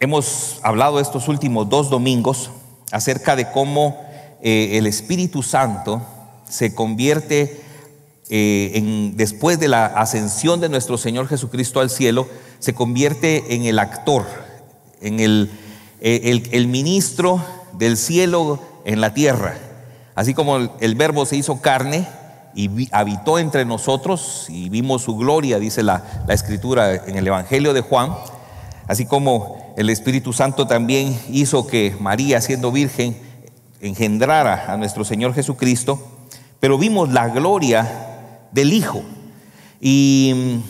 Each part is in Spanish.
Hemos hablado estos últimos dos domingos acerca de cómo eh, el Espíritu Santo se convierte eh, en, después de la ascensión de nuestro Señor Jesucristo al cielo, se convierte en el actor, en el, eh, ministro del cielo en la tierra. Así como el verbo se hizo carne, y habitó entre nosotros y vimos su gloria, dice la, escritura en el Evangelio de Juan, así como el Espíritu Santo también hizo que María, siendo virgen, engendrara a nuestro Señor Jesucristo, pero vimos la gloria del Hijo. Y,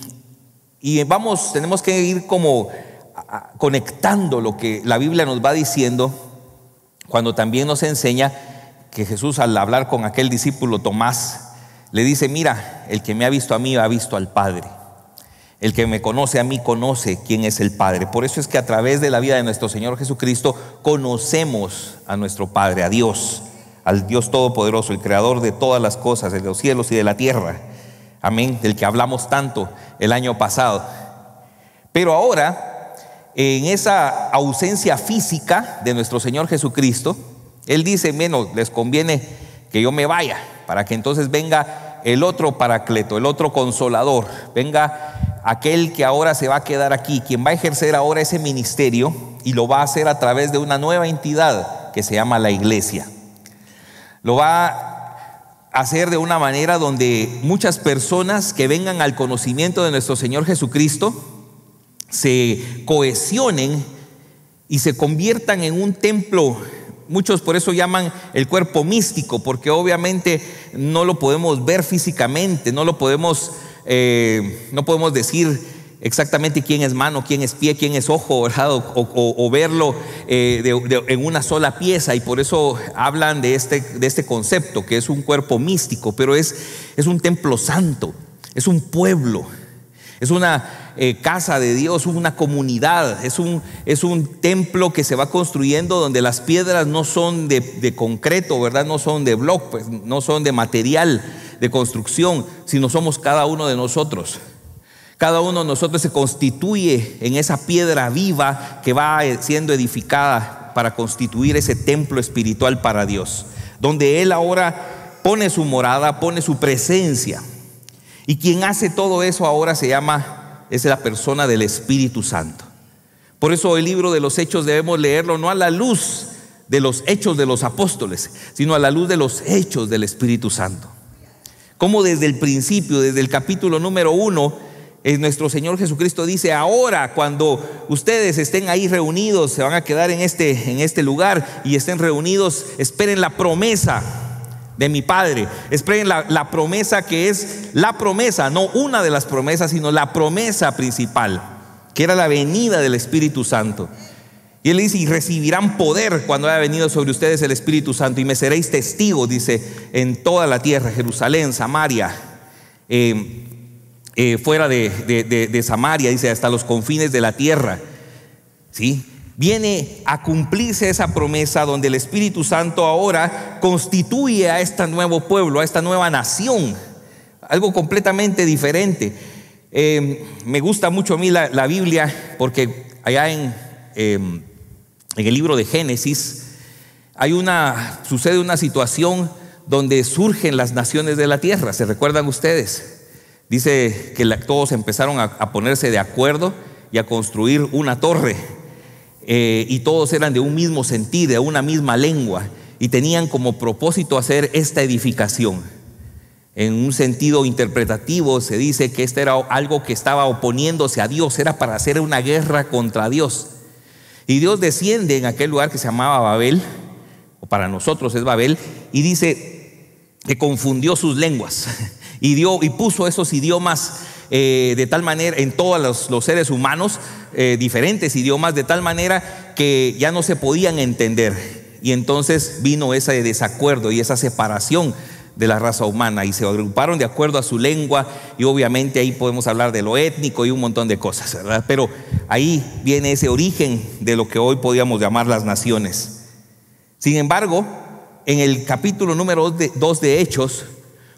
y vamos, tenemos que ir como conectando lo que la Biblia nos va diciendo cuando también nos enseña que Jesús al hablar con aquel discípulo Tomás, le dice, mira, el que me ha visto a mí ha visto al Padre. El que me conoce a mí conoce quién es el Padre. Por eso es que a través de la vida de nuestro Señor Jesucristo conocemos a nuestro Padre, a Dios, al Dios Todopoderoso, el Creador de todas las cosas, de los cielos y de la tierra. Amén, del que hablamos tanto el año pasado. Pero ahora, en esa ausencia física de nuestro Señor Jesucristo, Él dice, menos les conviene que yo me vaya, para que entonces venga el otro paracleto, el otro consolador, venga aquel que ahora se va a quedar aquí, quien va a ejercer ahora ese ministerio y lo va a hacer a través de una nueva entidad que se llama la iglesia. Lo va a hacer de una manera donde muchas personas que vengan al conocimiento de nuestro Señor Jesucristo se cohesionen y se conviertan en un templo Muchos por eso llaman el cuerpo místico, porque obviamente no lo podemos ver físicamente, no lo podemos, eh, no podemos decir exactamente quién es mano, quién es pie, quién es ojo, O, verlo eh, en una sola pieza. Y por eso hablan de este, de este concepto, que es un cuerpo místico, pero es, es un templo santo, es un pueblo, es una eh, casa de Dios, una comunidad, es un, es un templo que se va construyendo donde las piedras no son de, concreto, ¿verdad? No son de bloque, pues, no son de material de construcción, sino somos cada uno de nosotros. Cada uno de nosotros se constituye en esa piedra viva que va eh, siendo edificada para constituir ese templo espiritual para Dios, donde Él ahora pone su morada, pone su presencia. Y quien hace todo eso ahora se llama es la persona del Espíritu Santo. Por eso el libro de los hechos debemos leerlo no a la luz de los hechos de los apóstoles, sino a la luz de los hechos del Espíritu Santo. Como desde el principio, desde el capítulo número uno, eh, nuestro Señor Jesucristo dice, ahora cuando ustedes estén ahí reunidos, se van a quedar en este, en este lugar y estén reunidos, esperen la promesa de mi Padre. Esperen la, promesa que es la promesa, no una de las promesas, sino la promesa principal, que era la venida del Espíritu Santo. Y él dice, y recibirán poder cuando haya venido sobre ustedes el Espíritu Santo, y me seréis testigos, dice, en toda la tierra, Jerusalén, Samaria, em, eh, fuera de, de Samaria, dice, hasta los confines de la tierra. ¿Sí? viene a cumplirse esa promesa donde el Espíritu Santo ahora constituye a este nuevo pueblo, a esta nueva nación, algo completamente diferente. Eh, me gusta mucho a mí la, Biblia porque allá em, en, el libro de Génesis hay una, sucede una situación donde surgen las naciones de la tierra, ¿se recuerdan ustedes? Dice que todos empezaron a ponerse de acuerdo y a construir una torre eh, y todos eran de un mismo sentido, de una misma lengua, y tenían como propósito hacer esta edificación. En un sentido interpretativo se dice que esto era algo que estaba oponiéndose a Dios, era para hacer una guerra contra Dios. Y Dios desciende en aquel lugar que se llamaba Babel, o para nosotros es Babel, y dice que confundió sus lenguas y, dio, y puso esos idiomas eh, de tal manera en todos los, seres humanos, eh, diferentes idiomas, de tal manera que ya no se podían entender. Y entonces vino ese desacuerdo y esa separación de la raza humana y se agruparon de acuerdo a su lengua y obviamente ahí podemos hablar de lo étnico y un montón de cosas, ¿verdad? Pero ahí viene ese origen de lo que hoy podríamos llamar las naciones. Sin embargo, en el capítulo número 2 de Hechos,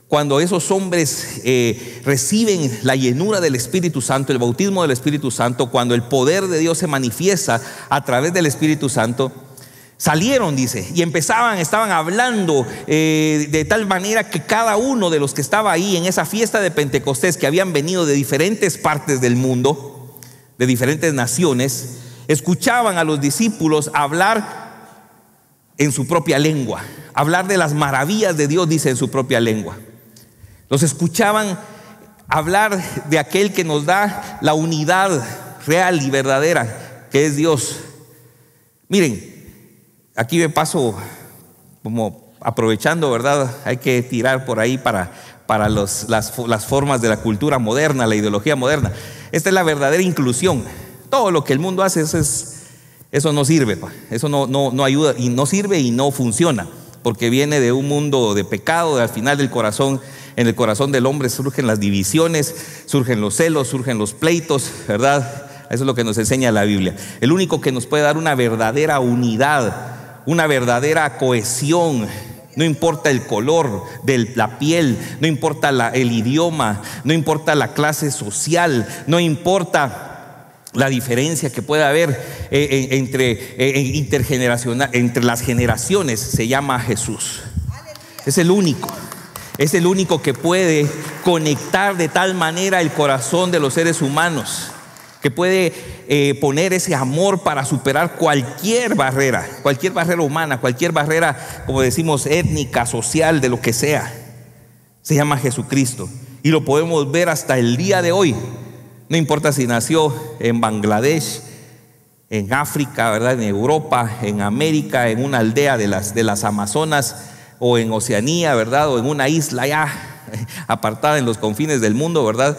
cuando esos hombres eh, reciben la llenura del Espíritu Santo, el bautismo del Espíritu Santo, cuando el poder de Dios se manifiesta a través del Espíritu Santo, Salieron, dice, y empezaban, estaban hablando eh, de tal manera que cada uno de los que estaba ahí en esa fiesta de Pentecostés, que habían venido de diferentes partes del mundo, de diferentes naciones, escuchaban a los discípulos hablar en su propia lengua, hablar de las maravillas de Dios, dice en su propia lengua. Los escuchaban hablar de aquel que nos da la unidad real y verdadera, que es Dios. Miren, aquí me paso como aprovechando, ¿verdad? Hay que tirar por ahí para, para las, formas de la cultura moderna, la ideología moderna. Esta es la verdadera inclusión. Todo lo que el mundo hace eso es, eso no sirve, eso no, no, no, ayuda y no sirve y no funciona, porque viene de un mundo de pecado, de, al final del corazón en el corazón del hombre surgen las divisiones, surgen los celos, surgen los pleitos, ¿verdad? Eso es lo que nos enseña la Biblia. El único que nos puede dar una verdadera unidad, una verdadera cohesión, no importa el color de la piel, no importa el idioma, no importa la clase social, no importa la diferencia que pueda haber eh, eh, entre, eh, intergeneracional, entre las generaciones, se llama Jesús. Es el único. Es el único que puede conectar de tal manera el corazón de los seres humanos, que puede eh, poner ese amor para superar cualquier barrera, cualquier barrera humana, cualquier barrera, como decimos, étnica, social, de lo que sea. Se llama Jesucristo. Y lo podemos ver hasta el día de hoy. No importa si nació en Bangladesh, en África, ¿verdad? en Europa, en América, en una aldea de las, de las Amazonas o en Oceanía, ¿verdad? O en una isla ya apartada en los confines del mundo, ¿verdad?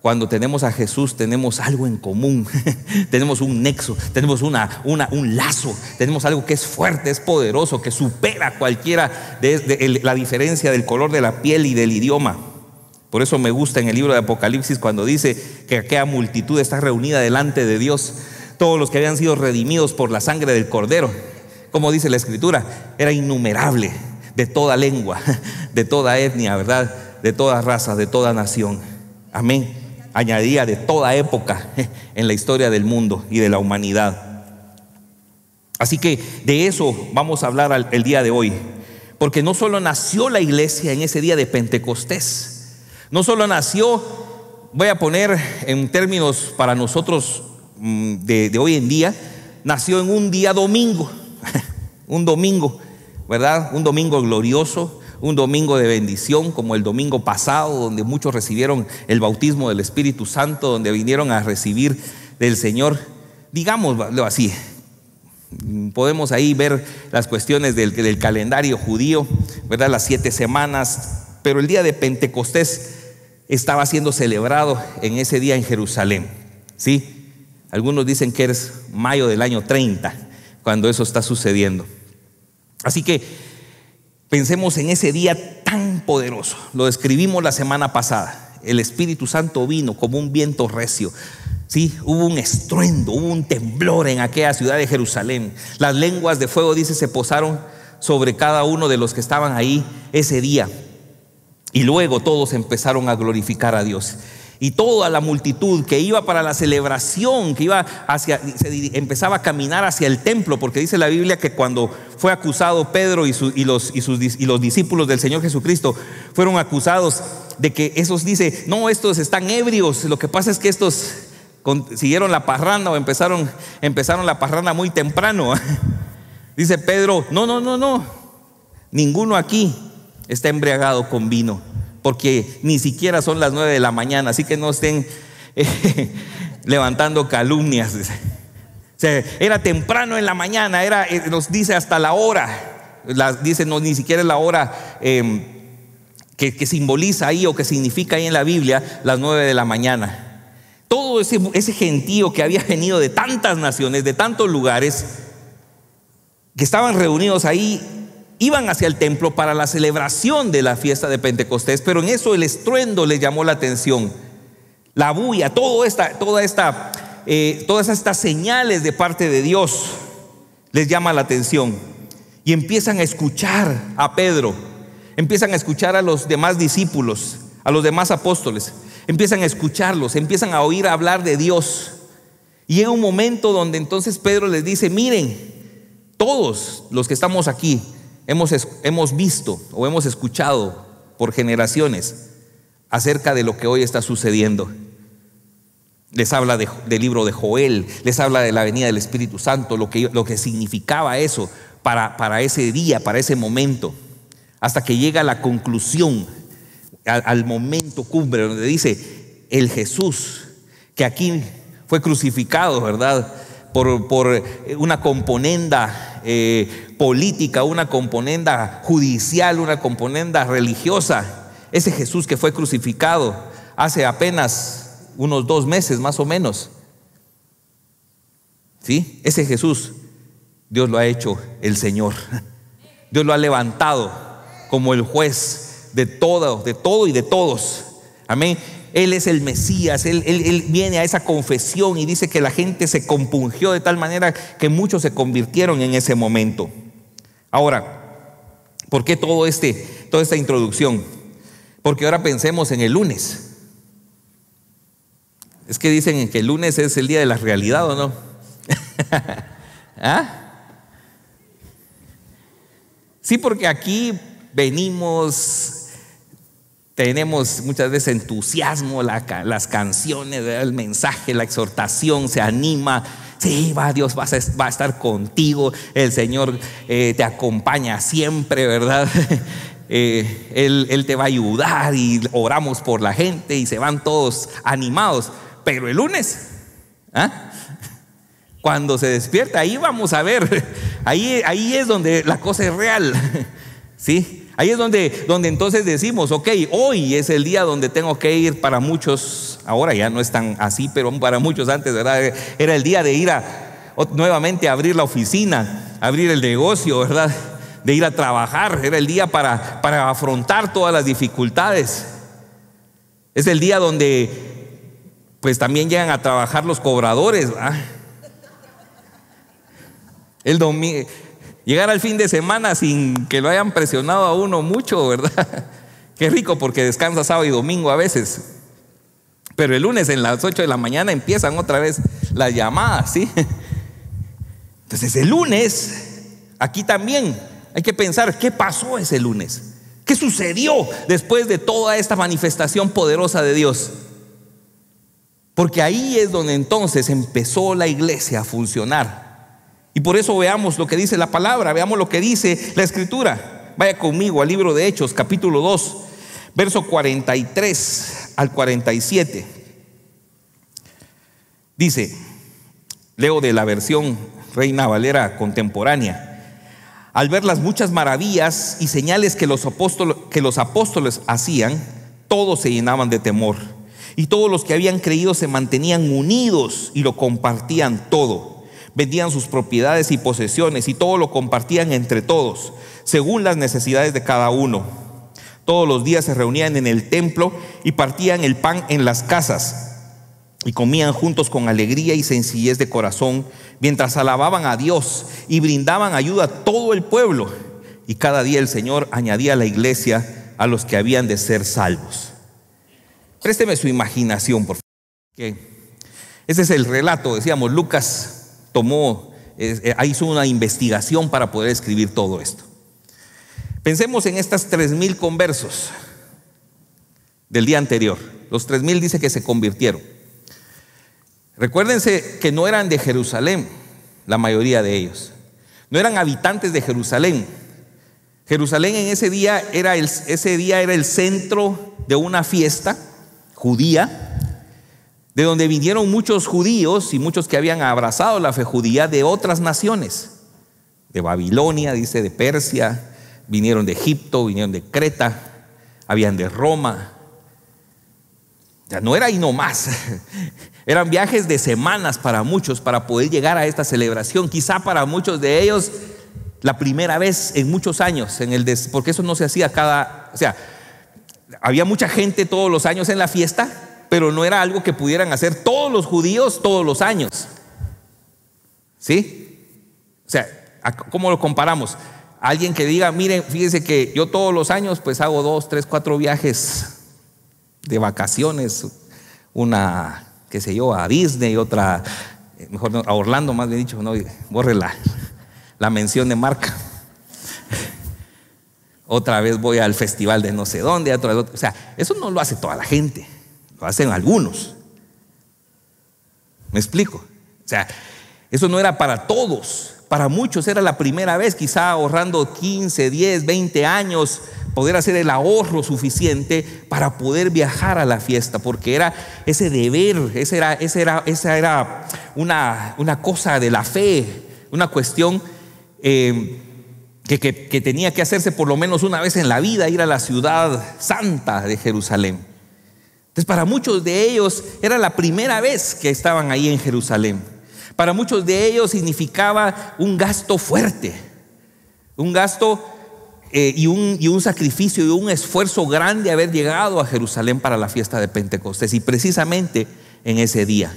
Cuando tenemos a Jesús tenemos algo en común, tenemos un nexo, tenemos una, una, un lazo, tenemos algo que es fuerte, es poderoso, que supera cualquiera de, la diferencia del color de la piel y del idioma. Por eso me gusta en el libro de Apocalipsis cuando dice que aquella multitud está reunida delante de Dios, todos los que habían sido redimidos por la sangre del Cordero. Como dice la Escritura, era innumerable, de toda lengua, de toda etnia, ¿verdad? De todas razas, de toda nación. Amén. Añadía de toda época en la historia del mundo y de la humanidad. Así que de eso vamos a hablar el día de hoy. Porque no solo nació la iglesia en ese día de Pentecostés, no solo nació, voy a poner en términos para nosotros mm, de, de hoy en día, nació en un día domingo, un domingo. ¿verdad? Un domingo glorioso, un domingo de bendición como el domingo pasado, donde muchos recibieron el bautismo del Espíritu Santo, donde vinieron a recibir del Señor, digámoslo así. Podemos ahí ver las cuestiones del, del calendario judío, ¿verdad? Las siete semanas, pero el día de Pentecostés estaba siendo celebrado en ese día en Jerusalén, ¿sí? Algunos dicen que es mayo del año 30, cuando eso está sucediendo. Así que pensemos en ese día tan poderoso. Lo describimos la semana pasada. El Espíritu Santo vino como un viento recio. Sí, hubo un estruendo, hubo un temblor en aquella ciudad de Jerusalén. Las lenguas de fuego, dice, se posaron sobre cada uno de los que estaban ahí ese día. Y luego todos empezaron a glorificar a Dios. Y toda la multitud que iba para la celebración, que iba hacia, empezaba a caminar hacia el templo, porque dice la Biblia que cuando fue acusado Pedro y, los, y, sus, y los discípulos del Señor Jesucristo fueron acusados de que esos dice, no, estos están ebrios, lo que pasa es que estos siguieron la parranda o empezaron, empezaron la parranda muy temprano. Dice Pedro, no, no, no, no, ninguno aquí está embriagado con vino porque ni siquiera son las nueve de la mañana, así que no estén eh, levantando calumnias. era temprano en la mañana, era, eh, nos dice hasta la hora, las, dice no, ni siquiera es la hora em, que, simboliza ahí o que significa ahí en la Biblia las nueve de la mañana. Todo ese gentío que había venido de tantas naciones, de tantos lugares, que estaban reunidos ahí iban hacia el templo para la celebración de la fiesta de Pentecostés, pero en eso el estruendo les llamó la atención. La bulla, toda esta, eh, todas estas señales de parte de Dios les llama la atención. Y empiezan a escuchar a Pedro, empiezan a escuchar a los demás discípulos, a los demás apóstoles, empiezan a escucharlos, empiezan a oír hablar de Dios. Y en un momento donde entonces Pedro les dice, miren, todos los que estamos aquí, hemos, visto o hemos escuchado por generaciones acerca de lo que hoy está sucediendo. Les habla del libro de Joel, les habla de la venida del Espíritu Santo, lo que, lo que significaba eso para, para ese día, para ese momento, hasta que llega a la conclusión, al momento cumbre, donde dice, el Jesús, que aquí fue crucificado, ¿verdad? por, eh, una componenda eh, política, una componenda judicial, una componenda religiosa. Ese Jesús que fue crucificado hace apenas unos dos meses más o menos. ¿Sí? Ese Jesús, Dios lo ha hecho el Señor. Dios lo ha levantado como el juez de todo, de todo y de todos. Amén. Él es el Mesías, él, viene a esa confesión y dice que la gente se compungió de tal manera que muchos se convirtieron en ese momento. Ahora, ¿por qué todo este, toda esta introducción? Porque ahora pensemos en el lunes. Es que dicen que el lunes es el día de la realidad o no. ¿Ah? Sí, porque aquí venimos tenemos muchas veces entusiasmo, las canciones, el mensaje, la exhortación, se anima. Sí, va Dios, va a, estar contigo. El Señor eh, te acompaña siempre, ¿verdad? Eh, él, te va a ayudar y oramos por la gente y se van todos animados. Pero el lunes, ¿ah? cuando se despierta, ahí vamos a ver, ahí, ahí es donde la cosa es real. ¿Sí? Ahí es donde, donde entonces decimos, ok, hoy es el día donde tengo que ir para muchos, ahora ya no es tan así, pero para muchos antes, ¿verdad? Era el día de ir nuevamente a abrir la oficina, abrir el negocio, ¿verdad? De ir a trabajar, era el día para, para afrontar todas las dificultades. Es el día donde pues también llegan a trabajar los cobradores, ¿verdad? El domingo Llegar al fin de semana sin que lo hayan presionado a uno mucho, ¿verdad? Qué rico porque descansa sábado y domingo a veces. Pero el lunes en las 8 de la mañana empiezan otra vez las llamadas, ¿sí? Entonces el lunes, aquí también hay que pensar qué pasó ese lunes. ¿Qué sucedió después de toda esta manifestación poderosa de Dios? Porque ahí es donde entonces empezó la iglesia a funcionar y por eso veamos lo que dice la palabra, veamos lo que dice la escritura. Vaya conmigo al libro de Hechos, capítulo 2, verso 43 al 47. Dice, leo de la versión Reina Valera contemporánea. Al ver las muchas maravillas y señales que los apóstoles, que los apóstoles hacían, todos se llenaban de temor. Y todos los que habían creído se mantenían unidos y lo compartían todo Vendían sus propiedades y posesiones y todo lo compartían entre todos, según las necesidades de cada uno. Todos los días se reunían en el templo y partían el pan en las casas y comían juntos con alegría y sencillez de corazón, mientras alababan a Dios y brindaban ayuda a todo el pueblo. Y cada día el Señor añadía a la iglesia a los que habían de ser salvos. Présteme su imaginación, por favor. Ese es el relato, decíamos, Lucas eh, hizo una investigación para poder escribir todo esto. Pensemos en estas 3.000 conversos del día anterior. Los 3.000 dice que se convirtieron. Recuérdense que no eran de Jerusalén, la mayoría de ellos. No eran habitantes de Jerusalén. Jerusalén en ese día era el, ese día era el centro de una fiesta judía de donde vinieron muchos judíos y muchos que habían abrazado la fe judía de otras naciones, de Babilonia, dice, de Persia, vinieron de Egipto, vinieron de Creta, habían de Roma. Ya no era no nomás, eran viajes de semanas para muchos para poder llegar a esta celebración, quizá para muchos de ellos la primera vez en muchos años, en el porque eso no se hacía cada, o sea, había mucha gente todos los años en la fiesta, pero no era algo que pudieran hacer todos los judíos todos los años. ¿Sí? O sea, ¿cómo lo comparamos? Alguien que diga, miren, fíjense que yo todos los años pues hago dos, tres, cuatro viajes de vacaciones, una, qué sé yo, a Disney, otra, mejor a Orlando más bien dicho, no, borre la, la mención de marca. Otra vez voy al festival de no sé dónde, otra vez, o sea, eso no lo hace toda la gente. Lo hacen algunos. ¿Me explico? O sea, eso no era para todos. Para muchos era la primera vez, quizá ahorrando 15, 10, 20 años, poder hacer el ahorro suficiente para poder viajar a la fiesta, porque era ese deber, esa era, era, era una, cosa de la fe, una cuestión eh, que tenía que hacerse por lo menos una vez en la vida, ir a la ciudad santa de Jerusalén. Entonces, para muchos de ellos era la primera vez que estaban ahí en Jerusalén. Para muchos de ellos significaba un gasto fuerte, un gasto eh, y, un, y un sacrificio y un esfuerzo grande haber llegado a Jerusalén para la fiesta de Pentecostés y precisamente en ese día.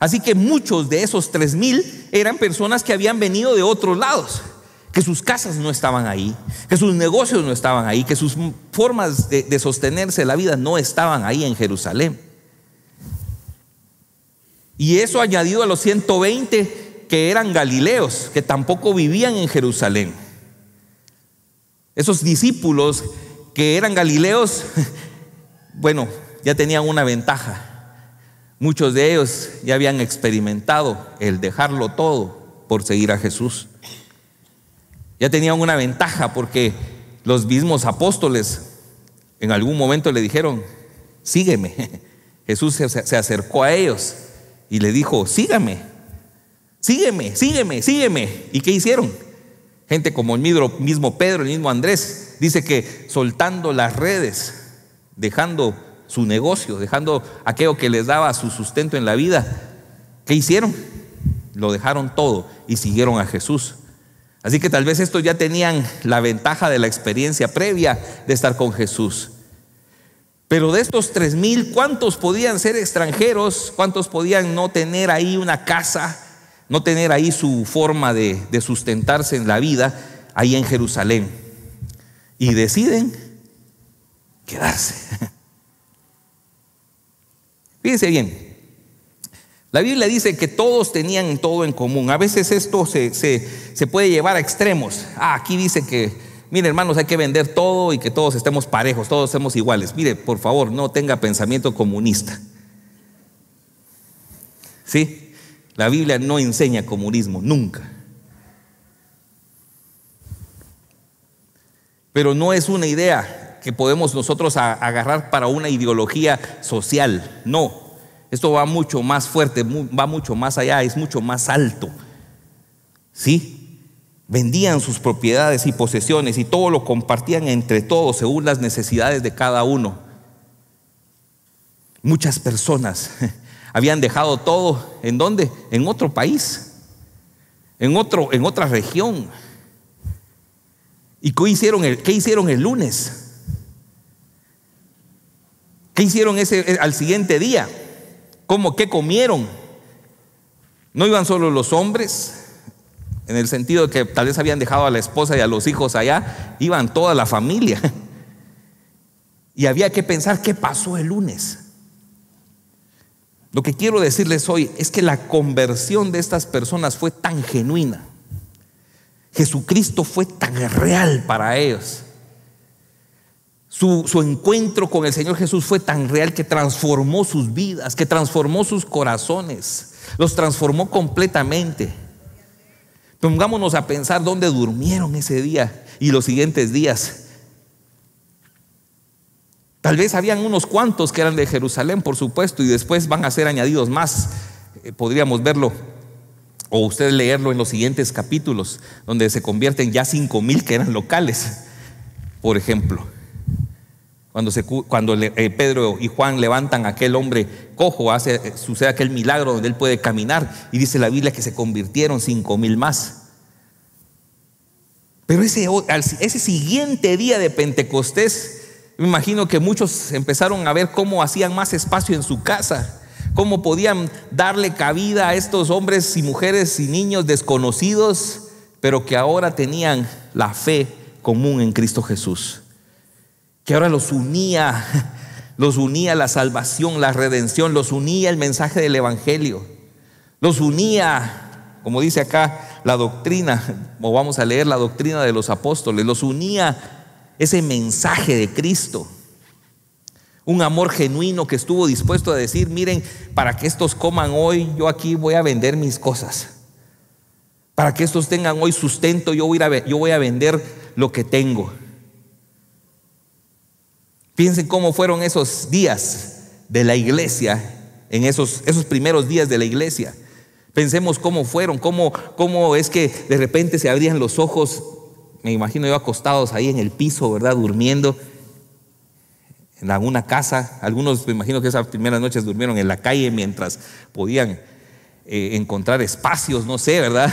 Así que muchos de esos tres mil eran personas que habían venido de otros lados que sus casas no estaban ahí, que sus negocios no estaban ahí, que sus formas de, sostenerse la vida no estaban ahí en Jerusalén. Y eso añadido a los 120 que eran galileos, que tampoco vivían en Jerusalén. Esos discípulos que eran galileos, bueno, ya tenían una ventaja. Muchos de ellos ya habían experimentado el dejarlo todo por seguir a Jesús. Ya tenían una ventaja porque los mismos apóstoles en algún momento le dijeron, sígueme. Jesús se acercó a ellos y le dijo, sígame, sígueme, sígueme, sígueme. ¿Y qué hicieron? Gente como el mismo Pedro, el mismo Andrés, dice que soltando las redes, dejando su negocio, dejando aquello que les daba su sustento en la vida, ¿qué hicieron? Lo dejaron todo y siguieron a Jesús. Así que tal vez estos ya tenían la ventaja de la experiencia previa de estar con Jesús. Pero de estos tres mil, ¿cuántos podían ser extranjeros? ¿Cuántos podían no tener ahí una casa? No tener ahí su forma de, de sustentarse en la vida, ahí en Jerusalén. Y deciden quedarse. Fíjense bien, la Biblia dice que todos tenían todo en común. A veces esto se, puede llevar a extremos. Ah, aquí dice que, mire hermanos, hay que vender todo y que todos estemos parejos, todos estemos iguales. Mire, por favor, no tenga pensamiento comunista. ¿Sí? La Biblia no enseña comunismo, nunca. Pero no es una idea que podemos nosotros agarrar para una ideología social, no. Esto va mucho más fuerte, va mucho más allá, es mucho más alto. ¿Sí? Vendían sus propiedades y posesiones y todo lo compartían entre todos según las necesidades de cada uno. Muchas personas habían dejado todo. ¿En dónde? En otro país, en, otro, en otra región. ¿Y qué hicieron el, qué hicieron el lunes? ¿Qué hicieron ese, al siguiente día? cómo, qué comieron. No iban solo los hombres, en el sentido de que tal vez habían dejado a la esposa y a los hijos allá, iban toda la familia. Y había que pensar qué pasó el lunes. Lo que quiero decirles hoy es que la conversión de estas personas fue tan genuina. Jesucristo fue tan real para ellos su, encuentro con el Señor Jesús fue tan real que transformó sus vidas, que transformó sus corazones, los transformó completamente. Pongámonos a pensar dónde durmieron ese día y los siguientes días. Tal vez habían unos cuantos que eran de Jerusalén, por supuesto, y después van a ser añadidos más. Eh, podríamos verlo o ustedes leerlo en los siguientes capítulos, donde se convierten ya cinco mil que eran locales, por ejemplo. Cuando, eh, Pedro y Juan levantan a aquel hombre cojo, hace, eh, sucede aquel milagro donde él puede caminar y dice la Biblia que se convirtieron cinco mil más. Pero ese, ese siguiente día de Pentecostés, me imagino que muchos empezaron a ver cómo hacían más espacio en su casa, cómo podían darle cabida a estos hombres y mujeres y niños desconocidos, pero que ahora tenían la fe común en Cristo Jesús que ahora los unía, los unía la salvación, la redención, los unía el mensaje del Evangelio, los unía, como dice acá, la doctrina, o vamos a leer la doctrina de los apóstoles, los unía ese mensaje de Cristo. Un amor genuino que estuvo dispuesto a decir, miren, para que estos coman hoy, yo aquí voy a vender mis cosas. Para que estos tengan hoy sustento, yo voy a, yo voy a vender lo que tengo. Piensen cómo fueron esos días de la iglesia, en esos, esos primeros días de la iglesia. Pensemos cómo fueron, cómo, cómo es que de repente se abrían los ojos, me imagino yo acostados ahí en el piso, ¿verdad? Durmiendo en alguna casa. Algunos me imagino que esas primeras noches durmieron en la calle mientras podían eh, encontrar espacios, no sé, ¿verdad?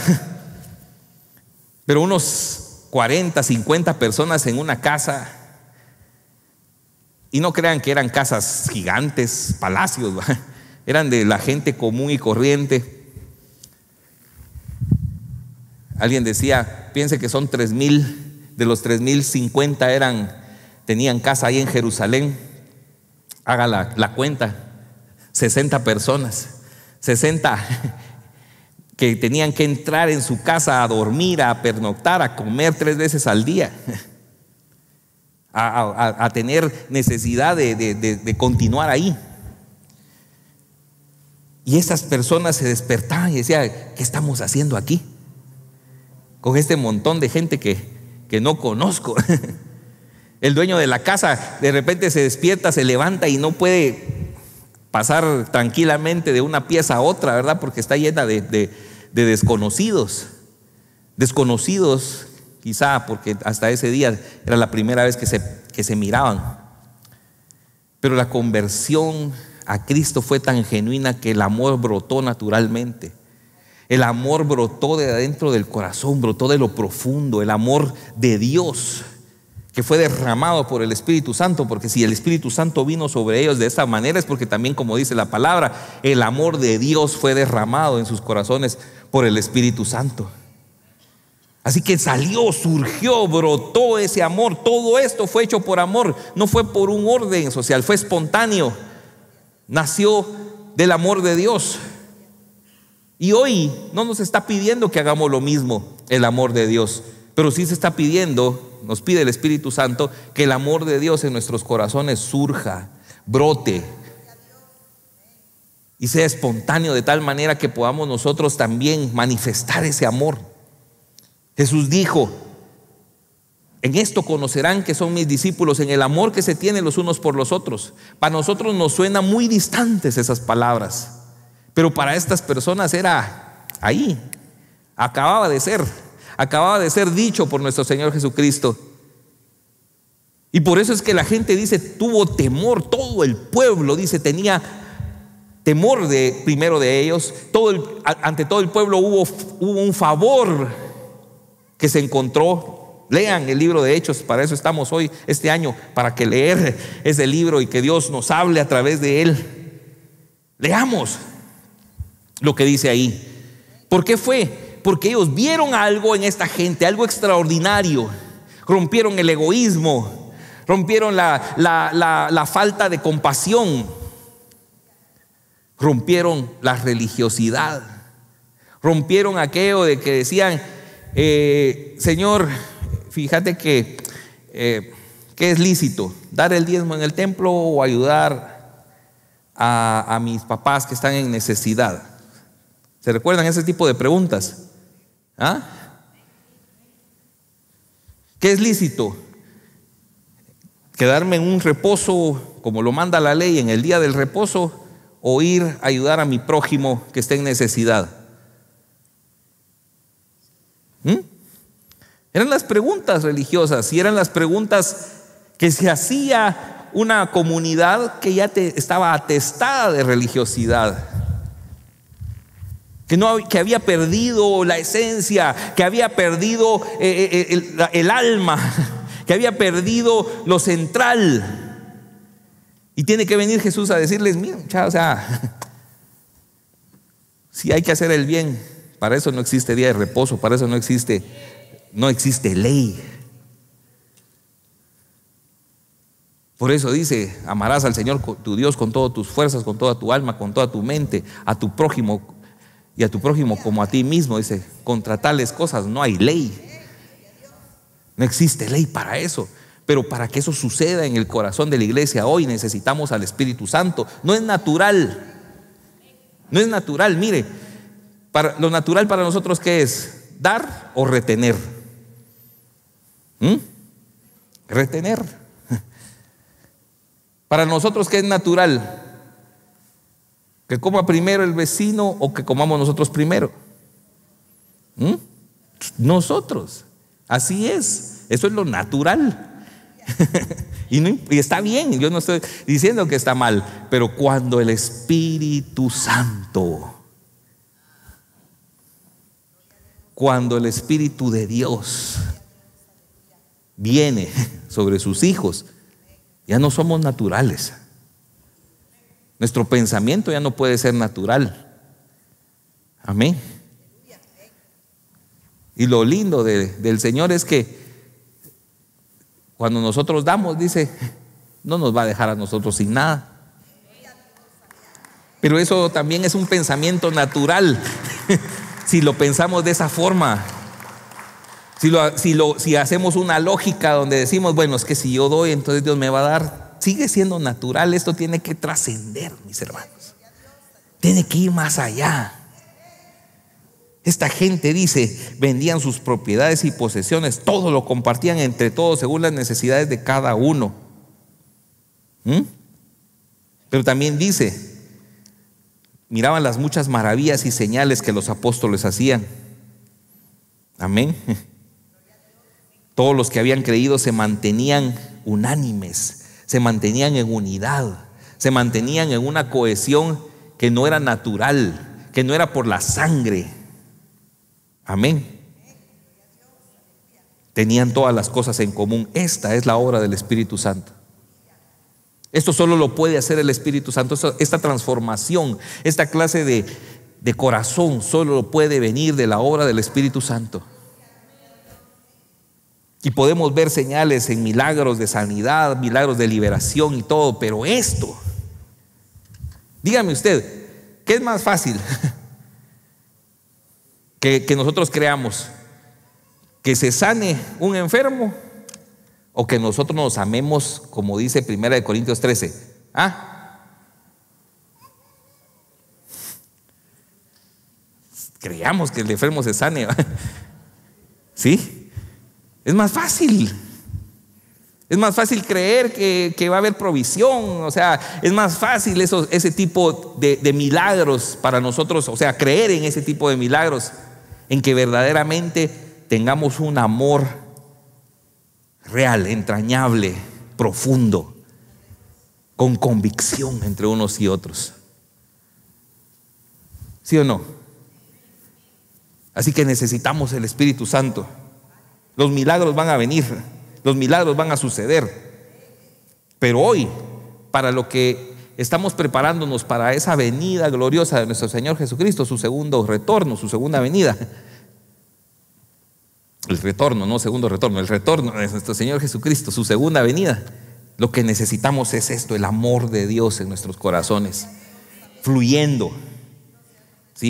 Pero unos 40, 50 personas en una casa y no crean que eran casas gigantes, palacios, eran de la gente común y corriente. Alguien decía, piense que son tres mil, de los tres mil eran, tenían casa ahí en Jerusalén. Haga la, la cuenta, 60 personas, 60 que tenían que entrar en su casa a dormir, a pernoctar, a comer tres veces al día. a, tener necesidad de, continuar ahí. Y esas personas se despertaban y decían, ¿qué estamos haciendo aquí? Con este montón de gente que, no conozco. El dueño de la casa de repente se despierta, se levanta y no puede pasar tranquilamente de una pieza a otra, ¿verdad? Porque está llena de desconocidos. Desconocidos quizá porque hasta ese día era la primera vez que se, miraban. Pero la conversión a Cristo fue tan genuina que el amor brotó naturalmente. El amor brotó de adentro del corazón, brotó de lo profundo, el amor de Dios que fue derramado por el Espíritu Santo, porque si el Espíritu Santo vino sobre ellos de esta manera es porque también, como dice la palabra, el amor de Dios fue derramado en sus corazones por el Espíritu Santo. Así que salió, surgió, brotó ese amor. Todo esto fue hecho por amor, no fue por un orden social, fue espontáneo. Nació del amor de Dios. Y hoy no nos está pidiendo que hagamos lo mismo, el amor de Dios, pero sí se está pidiendo, nos pide el Espíritu Santo, que el amor de Dios en nuestros corazones surja, brote, y sea espontáneo de tal manera que podamos nosotros también manifestar ese amor. Jesús dijo, en esto conocerán que son mis discípulos, en el amor que se tienen los unos por los otros. Para nosotros nos suenan muy distantes esas palabras, pero para estas personas era ahí, acababa de ser, acababa de ser dicho por nuestro Señor Jesucristo. Y por eso es que la gente dice, tuvo temor, todo el pueblo dice, tenía temor de primero de ellos, todo el, ante todo el pueblo hubo, hubo un favor que se encontró. Lean el libro de Hechos, para eso estamos hoy, este año, para que leer ese libro y que Dios nos hable a través de él. Leamos lo que dice ahí. ¿Por qué fue? Porque ellos vieron algo en esta gente, algo extraordinario. Rompieron el egoísmo, rompieron la, la falta de compasión, rompieron la religiosidad, rompieron aquello de que decían, eh, señor, fíjate que, eh, ¿Qué es lícito dar el diezmo en el templo o ayudar a, mis papás que están en necesidad. ¿Se recuerdan ese tipo de preguntas? ¿Ah? ¿Qué es lícito? ¿Quedarme en un reposo como lo manda la ley en el día del reposo o ir a ayudar a mi prójimo que está en necesidad? ¿Mm? Eran las preguntas religiosas y eran las preguntas que se hacía una comunidad que ya te, estaba atestada de religiosidad. Que, no, que había perdido la esencia, que había perdido eh, eh, eh, el, alma, que había perdido lo central. Y tiene que venir Jesús a decirles, mira, o sea, si hay que hacer el bien, para eso no existe día de reposo, para eso no existe, no existe ley. Por eso dice, amarás al Señor tu Dios con todas tus fuerzas, con toda tu alma, con toda tu mente, a tu prójimo y a tu prójimo como a ti mismo. Dice, contra tales cosas no hay ley. No existe ley para eso. Pero para que eso suceda en el corazón de la iglesia hoy necesitamos al Espíritu Santo. No es natural. No es natural, mire, lo natural para nosotros, ¿qué es? ¿Dar o retener? ¿Mm? Retener. Para nosotros, ¿qué es natural? Que coma primero el vecino o que comamos nosotros primero. ¿Mm? Nosotros. Así es. Eso es lo natural. y, y, está bien, yo no estoy diciendo que está mal, pero cuando el Espíritu Santo cuando el Espíritu de Dios viene sobre sus hijos, ya no somos naturales. Nuestro pensamiento ya no puede ser natural. Amén. Y lo lindo del Señor es que cuando nosotros damos, dice, no nos va a dejar a nosotros sin nada. Pero eso también es un pensamiento natural. si lo pensamos de esa forma. Si, si, lo, si hacemos una lógica donde decimos, bueno, es que si yo doy, entonces Dios me va a dar. Sigue siendo natural, esto tiene que trascender, mis hermanos. Tiene que ir más allá. Esta gente dice, vendían sus propiedades y posesiones, todo lo compartían entre todos según las necesidades de cada uno. ¿Mm? Pero también dice, miraban las muchas maravillas y señales que los apóstoles hacían. Amén. Todos los que habían creído se mantenían unánimes, se mantenían en unidad, se mantenían en una cohesión que no era natural, que no era por la sangre. Amén. Tenían todas las cosas en común. Esta es la obra del Espíritu Santo. Esto solo lo puede hacer el Espíritu Santo. Esta transformación, esta clase de, corazón solo puede venir de la obra del Espíritu Santo. Y podemos ver señales en milagros de sanidad, milagros de liberación y todo, pero esto, dígame usted, ¿qué es más fácil? que nosotros creamos que se sane un enfermo o que nosotros nos amemos, como dice Primera de Corintios 13. ¿Ah? Creamos que el enfermo se sane. ¿Sí? Es más fácil. Es más fácil creer que, va a haber provisión, o sea, es más fácil eso, ese tipo de, de, milagros para nosotros, o sea, creer en ese tipo de milagros, en que verdaderamente tengamos un amor real, entrañable, profundo, con convicción entre unos y otros. ¿Sí o no? Así que necesitamos el Espíritu Santo. Los milagros van a venir, los milagros van a suceder. Pero hoy, para lo que estamos preparándonos para esa venida gloriosa de nuestro Señor Jesucristo, su segundo retorno, su segunda venida, el retorno, no segundo retorno, el retorno de nuestro Señor Jesucristo, su segunda venida. Lo que necesitamos es esto, el amor de Dios en nuestros corazones, fluyendo,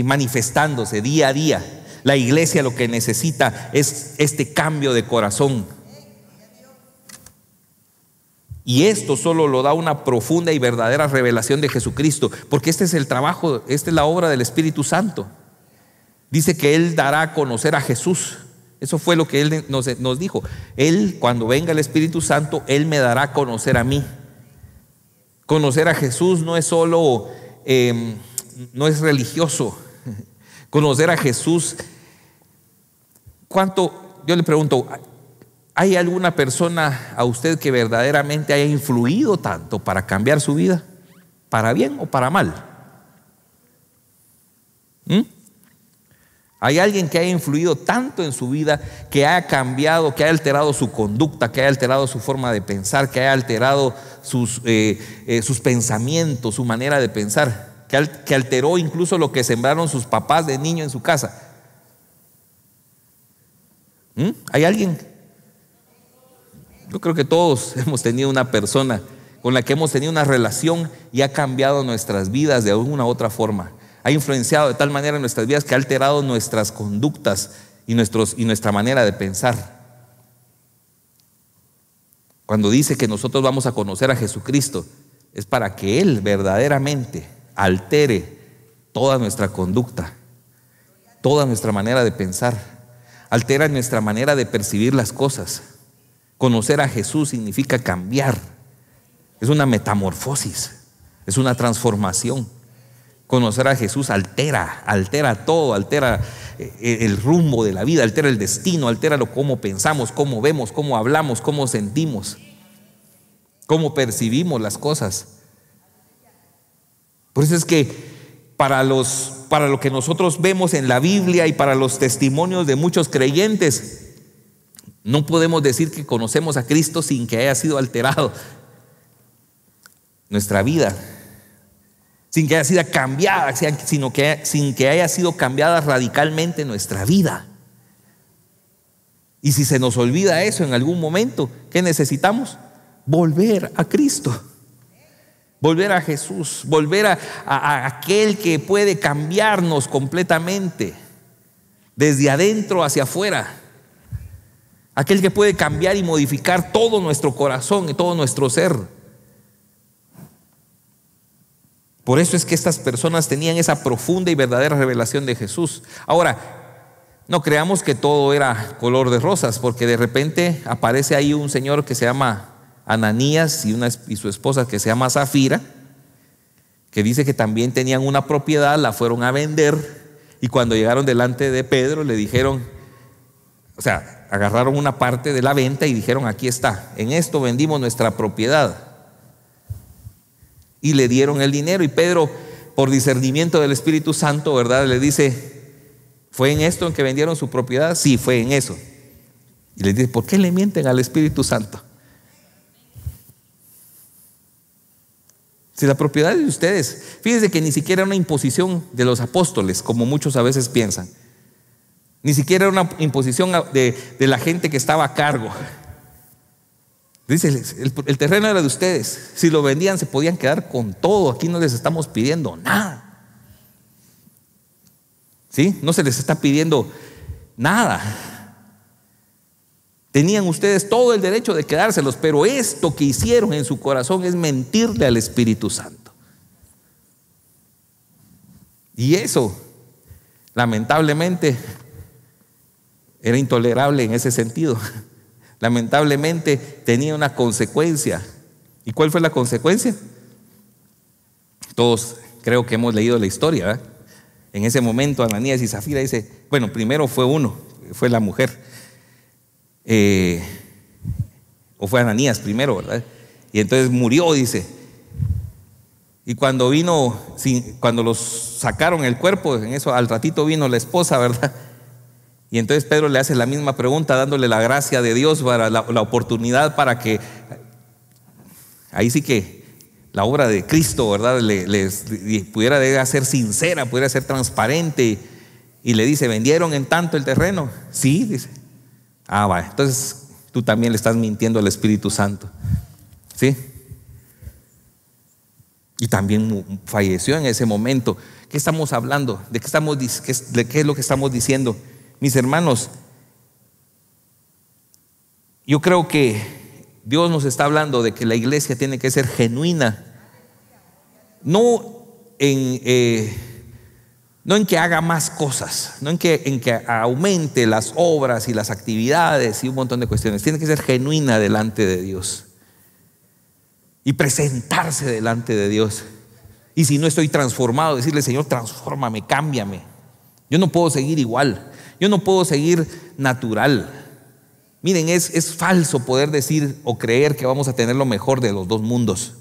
manifestándose día a día. La iglesia lo que necesita es este cambio de corazón. Y esto solo lo da una profunda y verdadera revelación de Jesucristo, porque este es el trabajo, esta es la obra del Espíritu Santo. Dice que Él dará a conocer a Jesús eso fue lo que Él nos, dijo. Él, cuando venga el Espíritu Santo, Él me dará a conocer a mí. Conocer a Jesús no es solo, em, no es religioso. Conocer a Jesús, ¿cuánto? Yo le pregunto, ¿hay alguna persona a usted que verdaderamente haya influido tanto para cambiar su vida? ¿Para bien o para mal? ¿Mm? Hay alguien que ha influido tanto en su vida, que ha cambiado, que ha alterado su conducta, que ha alterado su forma de pensar, que ha alterado sus, eh, eh, sus pensamientos, su manera de pensar, que, alteró incluso lo que sembraron sus papás de niño en su casa. ¿Mm? ¿Hay alguien? Yo creo que todos hemos tenido una persona con la que hemos tenido una relación y ha cambiado nuestras vidas de alguna u otra forma ha influenciado de tal manera en nuestras vidas que ha alterado nuestras conductas y, y nuestra manera de pensar. Cuando dice que nosotros vamos a conocer a Jesucristo, es para que Él verdaderamente altere toda nuestra conducta, toda nuestra manera de pensar, altera nuestra manera de percibir las cosas. Conocer a Jesús significa cambiar, es una metamorfosis, es una transformación. Conocer a Jesús altera, altera todo, altera eh, el rumbo de la vida, altera el destino, altera lo, cómo pensamos, cómo vemos, cómo hablamos, cómo sentimos, cómo percibimos las cosas. Por eso es que para, los, para lo que nosotros vemos en la Biblia y para los testimonios de muchos creyentes, no podemos decir que conocemos a Cristo sin que haya sido alterado nuestra vida sin que haya sido cambiada, sino que, sin que haya sido cambiada radicalmente nuestra vida. Y si se nos olvida eso en algún momento, ¿qué necesitamos? Volver a Cristo, volver a Jesús, volver a, a aquel que puede cambiarnos completamente, desde adentro hacia afuera. Aquel que puede cambiar y modificar todo nuestro corazón y todo nuestro ser. Por eso es que estas personas tenían esa profunda y verdadera revelación de Jesús. Ahora, no creamos que todo era color de rosas, porque de repente aparece ahí un señor que se llama Ananías y, su esposa que se llama Zafira, que dice que también tenían una propiedad, la fueron a vender y cuando llegaron delante de Pedro le dijeron, o sea, agarraron una parte de la venta y dijeron, aquí está, en esto vendimos nuestra propiedad y le dieron el dinero. Y Pedro, por discernimiento del Espíritu Santo, ¿verdad? Le dice, ¿fue en esto en que vendieron su propiedad? Sí, fue en eso. Y le dice, ¿por qué le mienten al Espíritu Santo? Si la propiedad es de ustedes, fíjense que ni siquiera era una imposición de los apóstoles, como muchos a veces piensan. Ni siquiera era una imposición de, de la gente que estaba a cargo, Dice, el, terreno era de ustedes. Si lo vendían se podían quedar con todo. Aquí no les estamos pidiendo nada. ¿Sí? No se les está pidiendo nada. Tenían ustedes todo el derecho de quedárselos, pero esto que hicieron en su corazón es mentirle al Espíritu Santo. Y eso, lamentablemente, era intolerable en ese sentido lamentablemente tenía una consecuencia. ¿Y cuál fue la consecuencia? Todos creo que hemos leído la historia. En ese momento Ananías y Zafira dice, bueno, primero fue uno, fue la mujer. Eh, o fue Ananías primero, ¿verdad? Y entonces murió, dice. Y cuando vino, cuando los sacaron el cuerpo, en eso al ratito vino la esposa, ¿verdad? Y entonces Pedro le hace la misma pregunta, dándole la gracia de Dios para la, oportunidad para que ahí sí que la obra de Cristo, ¿verdad? pudiera ser sincera, pudiera ser transparente. Y le dice, ¿vendieron en tanto el terreno? Sí, dice. Ah, vale. Entonces tú también le estás mintiendo al Espíritu Santo. ¿Sí? Y también falleció en ese momento. ¿Qué estamos hablando? ¿De qué, estamos, de qué es lo que estamos diciendo? mis hermanos, yo creo que Dios nos está hablando de que la iglesia tiene que ser genuina. No en, eh, no en que haga más cosas, no en que, en que aumente las obras y las actividades y un montón de cuestiones. Tiene que ser genuina delante de Dios y presentarse delante de Dios. Y si no estoy transformado, decirle, Señor, transfórmame, cámbiame. Yo no puedo seguir igual. Yo no puedo seguir natural. Miren, es, es falso poder decir o creer que vamos a tener lo mejor de los dos mundos.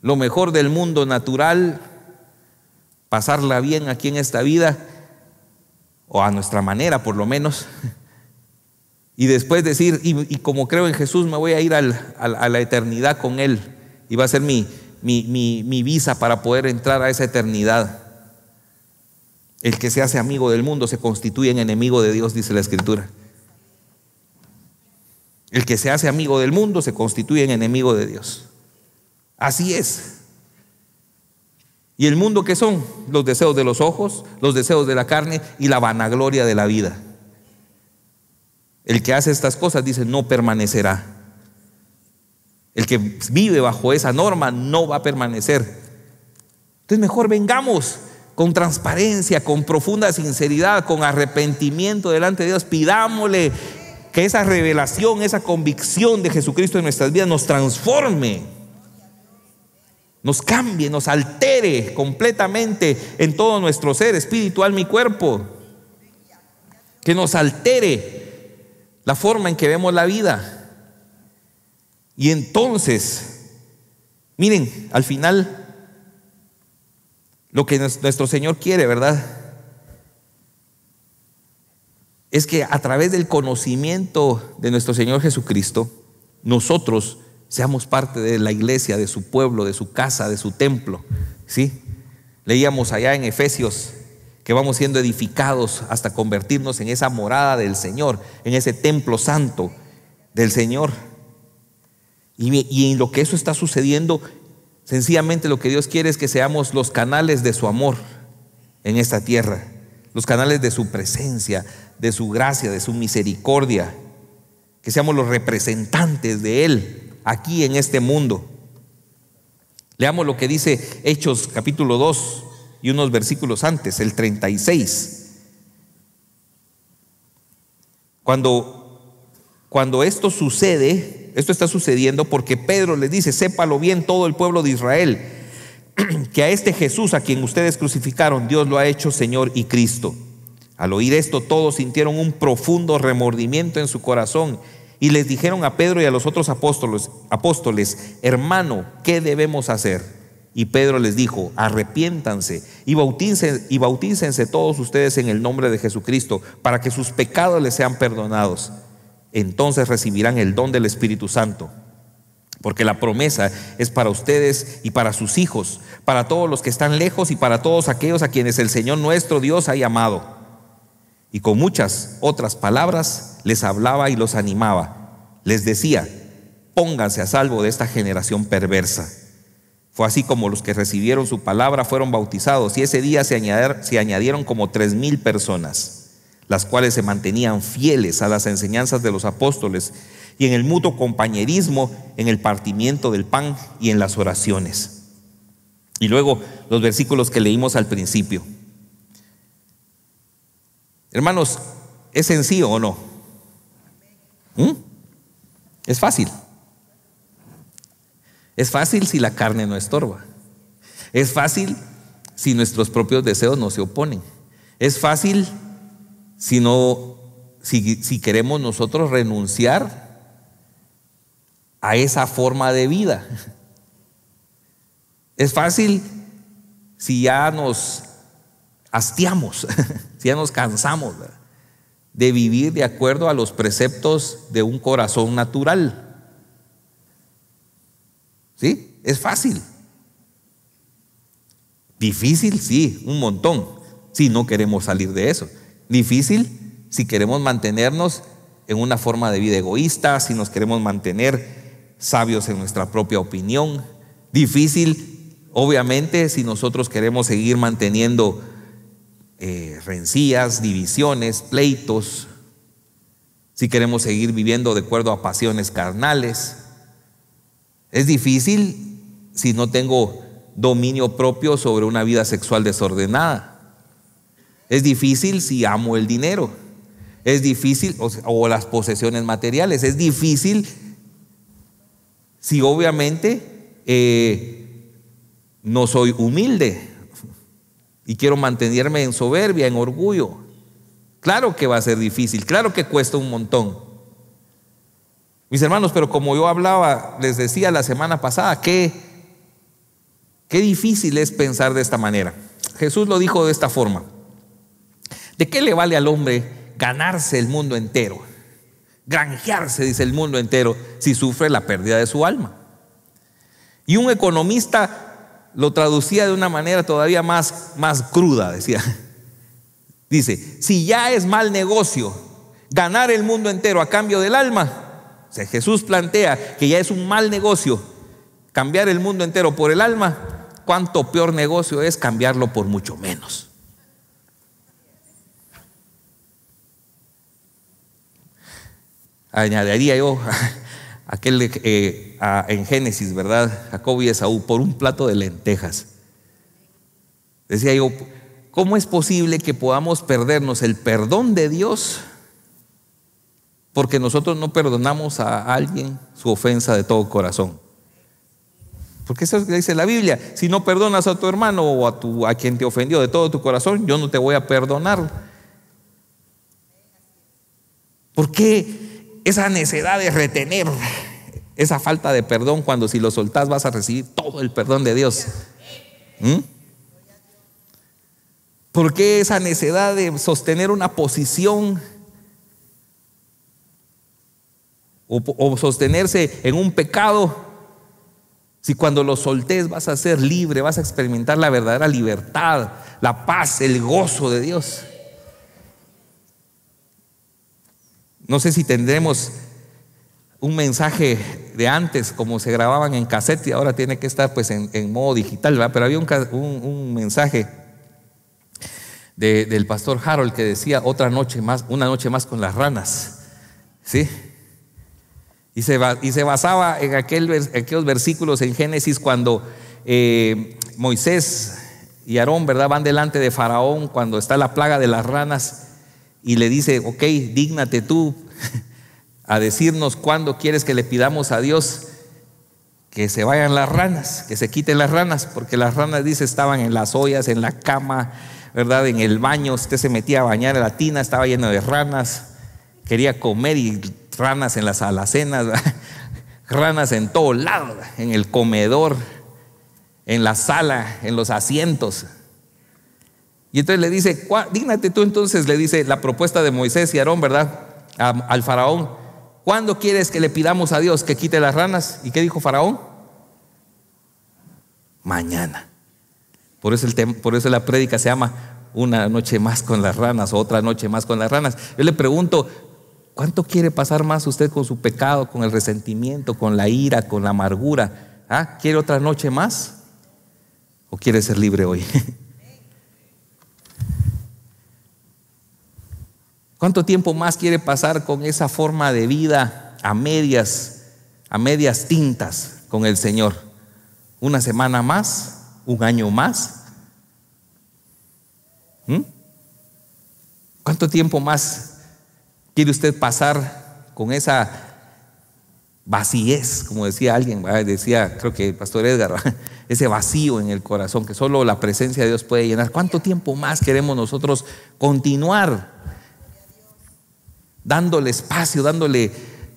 Lo mejor del mundo natural, pasarla bien aquí en esta vida, o a nuestra manera por lo menos, y después decir, y, como creo en Jesús, me voy a ir a la eternidad con Él, y va a ser mi, mi, mi visa para poder entrar a esa eternidad. El que se hace amigo del mundo se constituye en enemigo de Dios, dice la Escritura. El que se hace amigo del mundo se constituye en enemigo de Dios. Así es. ¿Y el mundo qué son? Los deseos de los ojos, los deseos de la carne y la vanagloria de la vida. El que hace estas cosas dice no permanecerá. El que vive bajo esa norma no va a permanecer. Entonces mejor vengamos con transparencia, con profunda sinceridad, con arrepentimiento delante de Dios. Pidámosle que esa revelación, esa convicción de Jesucristo en nuestras vidas nos transforme, nos cambie, nos altere completamente en todo nuestro ser, espiritual, mi cuerpo. Que nos altere la forma en que vemos la vida. Y entonces, miren, al final lo que nuestro Señor quiere, ¿verdad? Es que a través del conocimiento de nuestro Señor Jesucristo, nosotros seamos parte de la iglesia, de su pueblo, de su casa, de su templo. ¿Sí? Leíamos allá en Efesios que vamos siendo edificados hasta convertirnos en esa morada del Señor, en ese templo santo del Señor. Y, y en lo que eso está sucediendo Sencillamente lo que Dios quiere es que seamos los canales de su amor en esta tierra, los canales de su presencia, de su gracia, de su misericordia, que seamos los representantes de Él aquí en este mundo. Leamos lo que dice Hechos capítulo 2 y unos versículos antes, el 36. Cuando, cuando esto sucede, esto está sucediendo porque Pedro les dice, sépalo bien todo el pueblo de Israel, que a este Jesús a quien ustedes crucificaron, Dios lo ha hecho Señor y Cristo. Al oír esto, todos sintieron un profundo remordimiento en su corazón y les dijeron a Pedro y a los otros apóstoles, apóstoles, hermano, ¿qué debemos hacer? Y Pedro les dijo, arrepiéntanse y bautícense, y bautícense todos ustedes en el nombre de Jesucristo para que sus pecados les sean perdonados entonces recibirán el don del Espíritu Santo. Porque la promesa es para ustedes y para sus hijos, para todos los que están lejos y para todos aquellos a quienes el Señor nuestro Dios ha llamado. Y con muchas otras palabras les hablaba y los animaba. Les decía, pónganse a salvo de esta generación perversa. Fue así como los que recibieron su palabra fueron bautizados y ese día se, añadieron, como tres mil personas las cuales se mantenían fieles a las enseñanzas de los apóstoles y en el mutuo compañerismo, en el partimiento del pan y en las oraciones. Y luego los versículos que leímos al principio. Hermanos, ¿es sencillo o no? ¿Mm? Es fácil. Es fácil si la carne no estorba. Es fácil si nuestros propios deseos no se oponen. Es fácil sino si, queremos nosotros renunciar a esa forma de vida. Es fácil si ya nos hastiamos, si ya nos cansamos de vivir de acuerdo a los preceptos de un corazón natural. ¿Sí? Es fácil. Difícil, sí, un montón, si no queremos salir de eso difícil si queremos mantenernos en una forma de vida egoísta, si nos queremos mantener sabios en nuestra propia opinión. Difícil, obviamente, si nosotros queremos seguir manteniendo rencías, eh, rencillas, divisiones, pleitos, si queremos seguir viviendo de acuerdo a pasiones carnales. Es difícil si no tengo dominio propio sobre una vida sexual desordenada. Es difícil si amo el dinero. Es difícil, o, las posesiones materiales. Es difícil si obviamente eh, no soy humilde y quiero mantenerme en soberbia, en orgullo. Claro que va a ser difícil, claro que cuesta un montón. Mis hermanos, pero como yo hablaba, les decía la semana pasada, que qué difícil es pensar de esta manera. Jesús lo dijo de esta forma. ¿De qué le vale al hombre ganarse el mundo entero? Granjearse, dice el mundo entero, si sufre la pérdida de su alma. Y un economista lo traducía de una manera todavía más, más cruda, decía. Dice, si ya es mal negocio ganar el mundo entero a cambio del alma, Jesús plantea que ya es un mal negocio cambiar el mundo entero por el alma, cuánto peor negocio es cambiarlo por mucho menos. añadiría yo aquel eh, en Génesis, ¿verdad? Jacob y Esaú, por un plato de lentejas. Decía yo, ¿cómo es posible que podamos perdernos el perdón de Dios porque nosotros no perdonamos a alguien su ofensa de todo corazón? Porque eso es lo que dice la Biblia, si no perdonas a tu hermano o a, tu, a quien te ofendió de todo tu corazón, yo no te voy a perdonar. ¿Por qué? esa necesidad de retener, esa falta de perdón, cuando si lo soltas vas a recibir todo el perdón de Dios. ¿Mm? ¿Por qué esa necesidad de sostener una posición o, o, sostenerse en un pecado? Si cuando lo soltes vas a ser libre, vas a experimentar la verdadera libertad, la paz, el gozo de Dios. No sé si tendremos un mensaje de antes, como se grababan en cassette y ahora tiene que estar pues en, modo digital, ¿verdad? pero había un, mensaje del pastor Harold que decía otra noche más, una noche más con las ranas, ¿sí? Y se, basaba en aquel, aquellos versículos en Génesis cuando eh, Moisés y Aarón, ¿verdad? Van delante de Faraón cuando está la plaga de las ranas y le dice, ok, dígnate tú a decirnos cuándo quieres que le pidamos a Dios que se vayan las ranas, que se quiten las ranas, porque las ranas, dice, estaban en las ollas, en la cama, ¿verdad? En el baño, usted se metía a bañar en la tina, estaba lleno de ranas, quería comer y ranas en las alacenas, ranas en todo lado, en el comedor, en la sala, en los asientos. Y entonces le dice, dígnate tú entonces, le dice la propuesta de Moisés y Aarón, ¿verdad? al faraón, ¿cuándo quieres que le pidamos a Dios que quite las ranas? ¿Y qué dijo faraón? Mañana. Por eso, el por eso la prédica se llama una noche más con las ranas otra noche más con las ranas. Yo le pregunto, ¿cuánto quiere pasar más usted con su pecado, con el resentimiento, con la ira, con la amargura? ¿Ah? ¿Quiere otra noche más? ¿O quiere ser libre hoy? ¿Cuánto tiempo más quiere pasar con esa forma de vida a medias, a medias tintas con el Señor? ¿Una semana más? ¿Un año más? ¿Mm? ¿Cuánto tiempo más quiere usted pasar con esa vaciez, como decía alguien, decía, creo que el pastor Edgar, ese vacío en el corazón que solo la presencia de Dios puede llenar? ¿Cuánto tiempo más queremos nosotros continuar dándole espacio, dándole,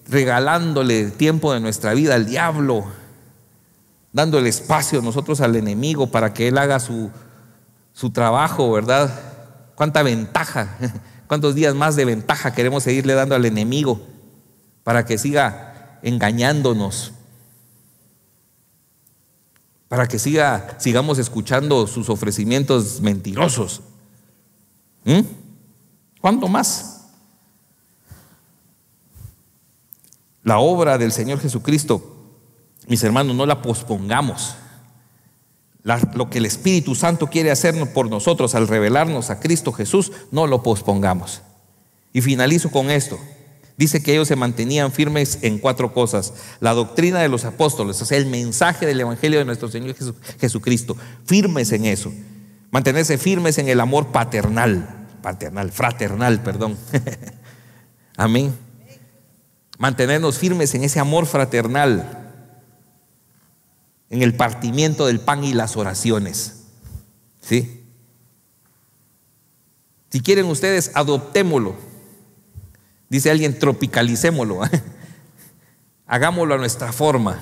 regalándole tiempo de nuestra vida al diablo, dándole espacio nosotros al enemigo para que él haga su, trabajo, ¿verdad? ¿Cuánta ventaja? ¿Cuántos días más de ventaja queremos seguirle dando al enemigo para que siga engañándonos? Para que siga, sigamos escuchando sus ofrecimientos mentirosos. ¿Mm? ¿Cuánto más? la obra del Señor Jesucristo, mis hermanos, no la pospongamos. lo que el Espíritu Santo quiere hacer por nosotros al revelarnos a Cristo Jesús, no lo pospongamos. Y finalizo con esto. Dice que ellos se mantenían firmes en cuatro cosas. La doctrina de los apóstoles, o el mensaje del Evangelio de nuestro Señor Jesucristo. Firmes en eso. Mantenerse firmes en el amor paternal, paternal, fraternal, perdón. Amén mantenernos firmes en ese amor fraternal, en el partimiento del pan y las oraciones. Si quieren ustedes, adoptémoslo. Dice alguien, tropicalicémoslo. ¿eh? Hagámoslo a nuestra forma.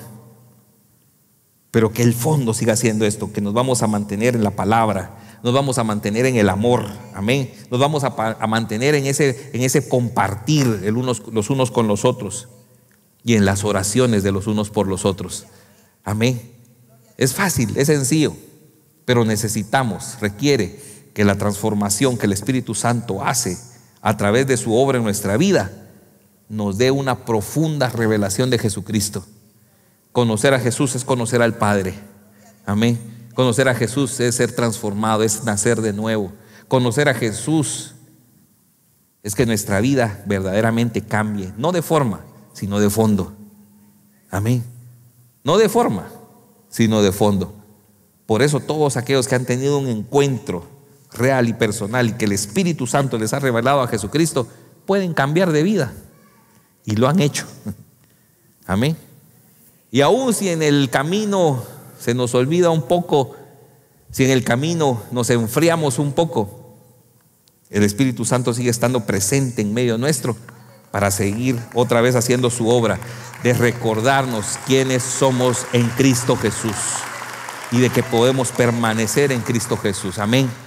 Pero que el fondo siga siendo esto, que nos vamos a mantener en la palabra, nos vamos a mantener en el amor, amén. Nos vamos a, mantener en ese, en ese compartir los unos con los otros y en las oraciones de los unos por los otros, amén. Es fácil, es sencillo, pero necesitamos, requiere que la transformación que el Espíritu Santo hace a través de su obra en nuestra vida nos dé una profunda revelación de Jesucristo. Conocer a Jesús es conocer al Padre. Amén. Conocer a Jesús es ser transformado, es nacer de nuevo. Conocer a Jesús es que nuestra vida verdaderamente cambie, no de forma, sino de fondo. Amén. No de forma, sino de fondo. Por eso todos aquellos que han tenido un encuentro real y personal y que el Espíritu Santo les ha revelado a Jesucristo, pueden cambiar de vida. Y lo han hecho. Amén. Y aún si en el camino se nos olvida un poco si en el camino nos enfriamos un poco. El Espíritu Santo sigue estando presente en medio nuestro para seguir otra vez haciendo su obra de recordarnos quiénes somos en Cristo Jesús y de que podemos permanecer en Cristo Jesús. Amén.